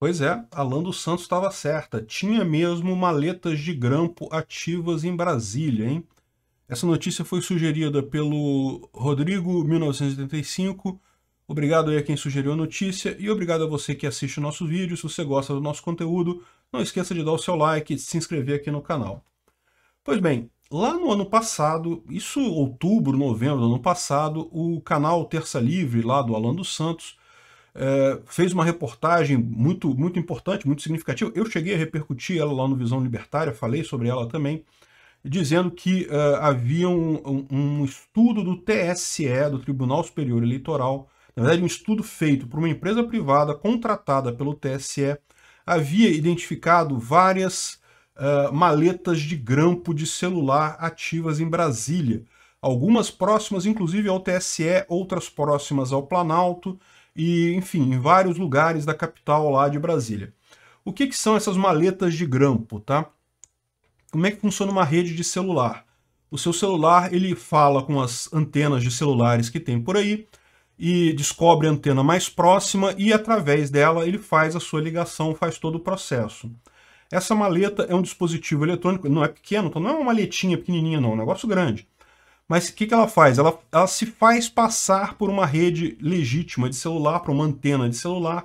Pois é, Alan dos Santos estava certa. Tinha mesmo maletas de grampo ativas em Brasília, hein? Essa notícia foi sugerida pelo Rodrigo 1985. Obrigado aí a quem sugeriu a notícia e obrigado a você que assiste o nosso vídeo. Se você gosta do nosso conteúdo, não esqueça de dar o seu like e se inscrever aqui no canal. Pois bem, lá no ano passado, isso outubro, novembro do ano passado, o canal Terça Livre lá do Alan dos Santos é, fez uma reportagem muito, muito importante, muito significativa. Eu cheguei a repercutir ela lá no Visão Libertária, falei sobre ela também, dizendo que eh, havia um, um, um estudo do TSE, do Tribunal Superior Eleitoral, na verdade, um estudo feito por uma empresa privada contratada pelo TSE, havia identificado várias uh, maletas de grampo de celular ativas em Brasília. Algumas próximas, inclusive, ao TSE, outras próximas ao Planalto, e, enfim, em vários lugares da capital lá de Brasília. O que, que são essas maletas de grampo, tá? Como é que funciona uma rede de celular? O seu celular, ele fala com as antenas de celulares que tem por aí, e descobre a antena mais próxima e através dela ele faz a sua ligação, faz todo o processo. Essa maleta é um dispositivo eletrônico, não é pequeno, então não é uma maletinha pequenininha não, é um negócio grande. Mas o que, que ela faz? Ela, ela se faz passar por uma rede legítima de celular, para uma antena de celular,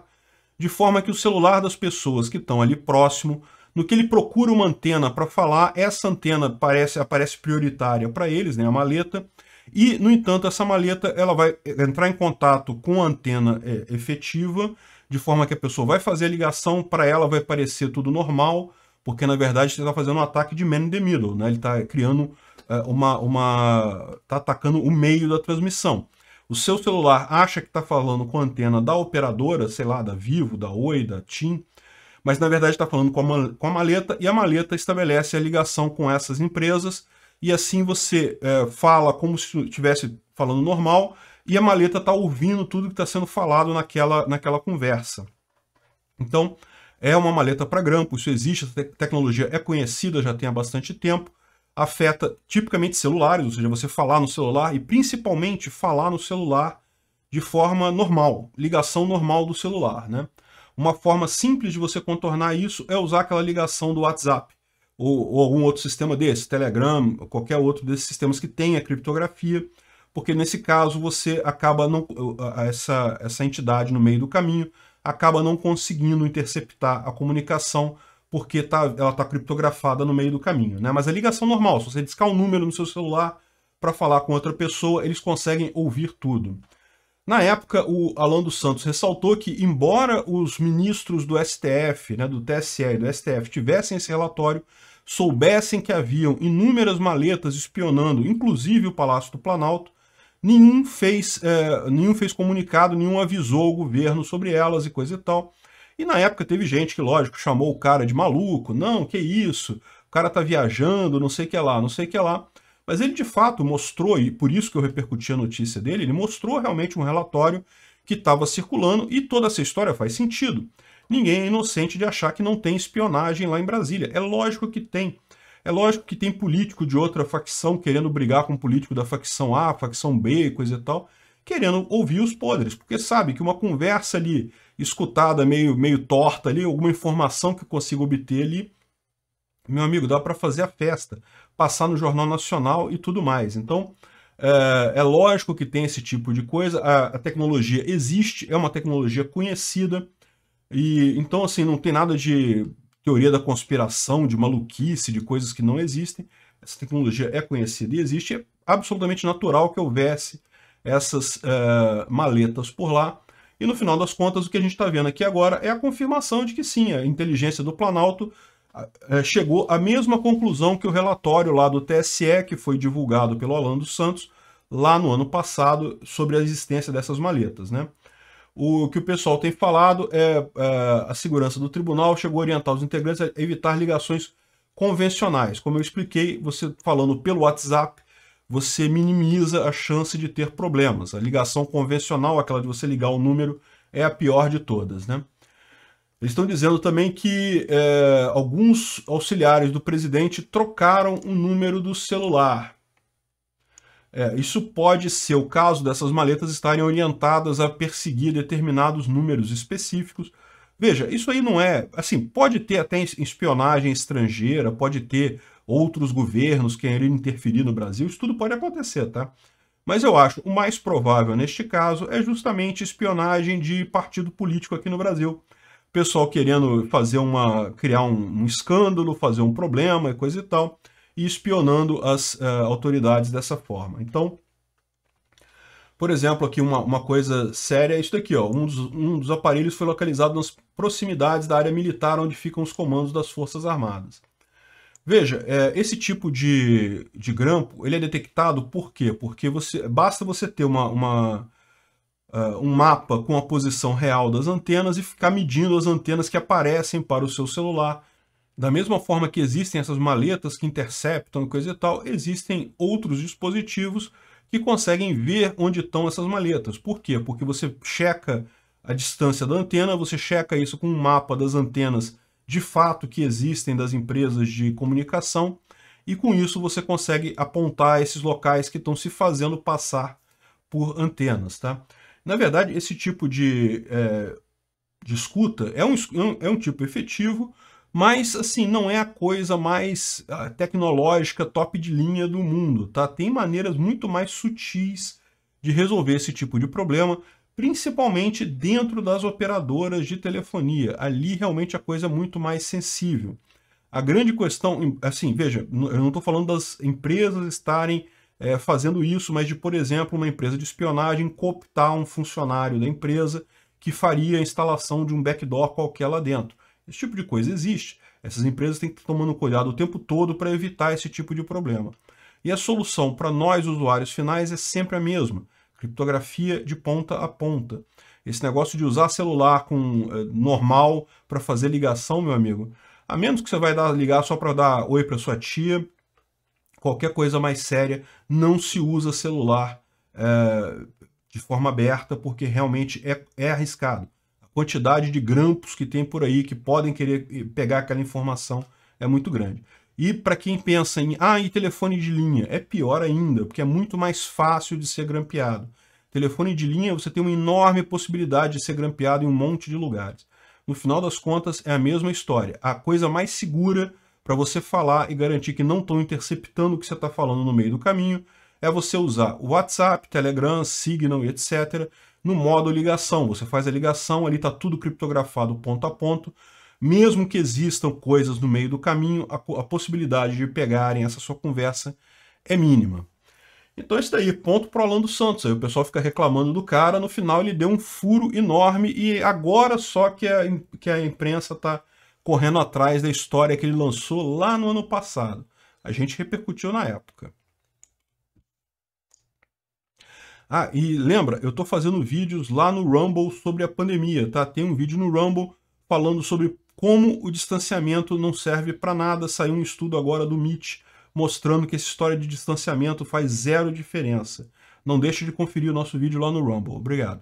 de forma que o celular das pessoas que estão ali próximo, no que ele procura uma antena para falar, essa antena parece, aparece prioritária para eles, né, a maleta, e, no entanto, essa maleta ela vai entrar em contato com a antena é, efetiva, de forma que a pessoa vai fazer a ligação, para ela vai parecer tudo normal, porque, na verdade, você está fazendo um ataque de man in the middle, né? ele está criando é, uma, uma tá atacando o meio da transmissão. O seu celular acha que está falando com a antena da operadora, sei lá, da Vivo, da Oi, da TIM, mas na verdade está falando com a, maleta e a maleta estabelece a ligação com essas empresas e assim você é, fala como se estivesse falando normal e a maleta está ouvindo tudo que está sendo falado naquela, naquela conversa. Então, é uma maleta para grampo, isso existe, essa tecnologia é conhecida já tem há bastante tempo, afeta tipicamente celulares, ou seja, você falar no celular e principalmente falar no celular de forma normal, ligação normal do celular, né? Uma forma simples de você contornar isso é usar aquela ligação do WhatsApp ou, ou algum outro sistema desse, Telegram, qualquer outro desses sistemas que tenha criptografia, porque nesse caso você acaba não eh, essa essa entidade no meio do caminho acaba não conseguindo interceptar a comunicação porque tá, ela está criptografada no meio do caminho. Né? Mas a é ligação normal, se você discar um número no seu celular para falar com outra pessoa, eles conseguem ouvir tudo. Na época, o Alan dos Santos ressaltou que, embora os ministros do STF, né, do TSE e do STF, tivessem esse relatório, soubessem que haviam inúmeras maletas espionando, inclusive o Palácio do Planalto, nenhum fez, é, nenhum fez comunicado, nenhum avisou o governo sobre elas e coisa e tal. E na época teve gente que, lógico, chamou o cara de maluco. Não, que isso? O cara tá viajando, não sei o que lá, não sei o que lá. Mas ele de fato mostrou, e por isso que eu repercuti a notícia dele, ele mostrou realmente um relatório que estava circulando e toda essa história faz sentido. Ninguém é inocente de achar que não tem espionagem lá em Brasília. É lógico que tem. É lógico que tem político de outra facção querendo brigar com político da facção A, facção B, coisa e tal querendo ouvir os podres, porque sabe que uma conversa ali escutada meio, meio torta ali, alguma informação que consigo obter ali, meu amigo, dá para fazer a festa, passar no Jornal Nacional e tudo mais. Então, é, é lógico que tem esse tipo de coisa, a, tecnologia existe, é uma tecnologia conhecida, e então, assim, não tem nada de teoria da conspiração, de maluquice, de coisas que não existem. Essa tecnologia é conhecida e existe, é absolutamente natural que houvesse essas uh, maletas por lá. E no final das contas, o que a gente está vendo aqui agora é a confirmação de que sim, a inteligência do Planalto eh, chegou à mesma conclusão que o relatório lá do TSE, que foi divulgado pelo Orlando Santos lá no ano passado, sobre a existência dessas maletas. Né? O que o pessoal tem falado é uh, a segurança do tribunal chegou a orientar os integrantes a evitar ligações convencionais. Como eu expliquei, você falando pelo WhatsApp, você minimiza a chance de ter problemas. A ligação convencional, aquela de você ligar o número, é a pior de todas. Né? Eles estão dizendo também que é, alguns auxiliares do presidente trocaram o número do celular. É, isso pode ser o caso dessas maletas estarem orientadas a perseguir determinados números específicos. Veja, isso aí não é. Assim, pode ter até espionagem estrangeira, pode ter outros governos querendo interferir no Brasil, isso tudo pode acontecer, tá? Mas eu acho o mais provável neste caso é justamente espionagem de partido político aqui no Brasil. Pessoal querendo fazer uma criar um, um escândalo, fazer um problema e coisa e tal, e espionando as uh, autoridades dessa forma. Então, por exemplo, aqui uma, uma coisa séria é isso daqui, ó. Um dos, um dos aparelhos foi localizado nas proximidades da área militar onde ficam os comandos das Forças Armadas. Veja, é, esse tipo de, de grampo ele é detectado por quê? Porque você, basta você ter uma, uma uh, um mapa com a posição real das antenas e ficar medindo as antenas que aparecem para o seu celular. Da mesma forma que existem essas maletas que interceptam e coisa e tal, existem outros dispositivos que conseguem ver onde estão essas maletas. Por quê? Porque você checa a distância da antena, você checa isso com um mapa das antenas de fato que existem das empresas de comunicação, e com isso você consegue apontar esses locais que estão se fazendo passar por antenas. Tá? Na verdade, esse tipo de, é, de escuta é um, é, é um tipo efetivo, mas assim, não é a coisa mais ah, tecnológica top de linha do mundo. Tá? Tem maneiras muito mais sutis de resolver esse tipo de problema, principalmente dentro das operadoras de telefonia. Ali realmente a coisa é muito mais sensível. A grande questão, assim, veja, eu não estou falando das empresas estarem é, fazendo isso, mas de, por exemplo, uma empresa de espionagem cooptar um funcionário da empresa que faria a instalação de um backdoor qualquer lá dentro. Esse tipo de coisa existe. Essas empresas têm que estar tomando cuidado o tempo todo para evitar esse tipo de problema. E a solução para nós, usuários finais, é sempre a mesma criptografia de ponta a ponta. Esse negócio de usar celular com é, normal para fazer ligação, meu amigo, a menos que você vai dar, ligar só para dar oi para sua tia, qualquer coisa mais séria, não se usa celular é, de forma aberta, porque realmente é, é arriscado. A quantidade de grampos que tem por aí que podem querer eh, pegar aquela informação é muito grande. E para quem pensa em, ah, e telefone de linha, é pior ainda, porque é muito mais fácil de ser grampeado. Telefone de linha, você tem uma enorme possibilidade de ser grampeado em um monte de lugares. No final das contas, é a mesma história. A coisa mais segura para você falar e garantir que não estão interceptando o que você está falando no meio do caminho é você usar o WhatsApp, Telegram, Signal e etc. no modo ligação. Você faz a ligação, ali está tudo criptografado ponto a ponto mesmo que existam coisas no meio do caminho, a, a possibilidade de pegarem essa sua conversa é mínima. Então isso daí, ponto pro Orlando Santos. Aí o pessoal fica reclamando do cara, no final ele deu um furo enorme e agora só que a, que a imprensa está correndo atrás da história que ele lançou lá no ano passado. A gente repercutiu na época. Ah, e lembra, eu estou fazendo vídeos lá no Rumble sobre a pandemia, tá? Tem um vídeo no Rumble falando sobre como o distanciamento não serve para nada. Saiu um estudo agora do MIT mostrando que essa história de distanciamento faz zero diferença. Não deixe de conferir o nosso vídeo lá no Rumble. Obrigado.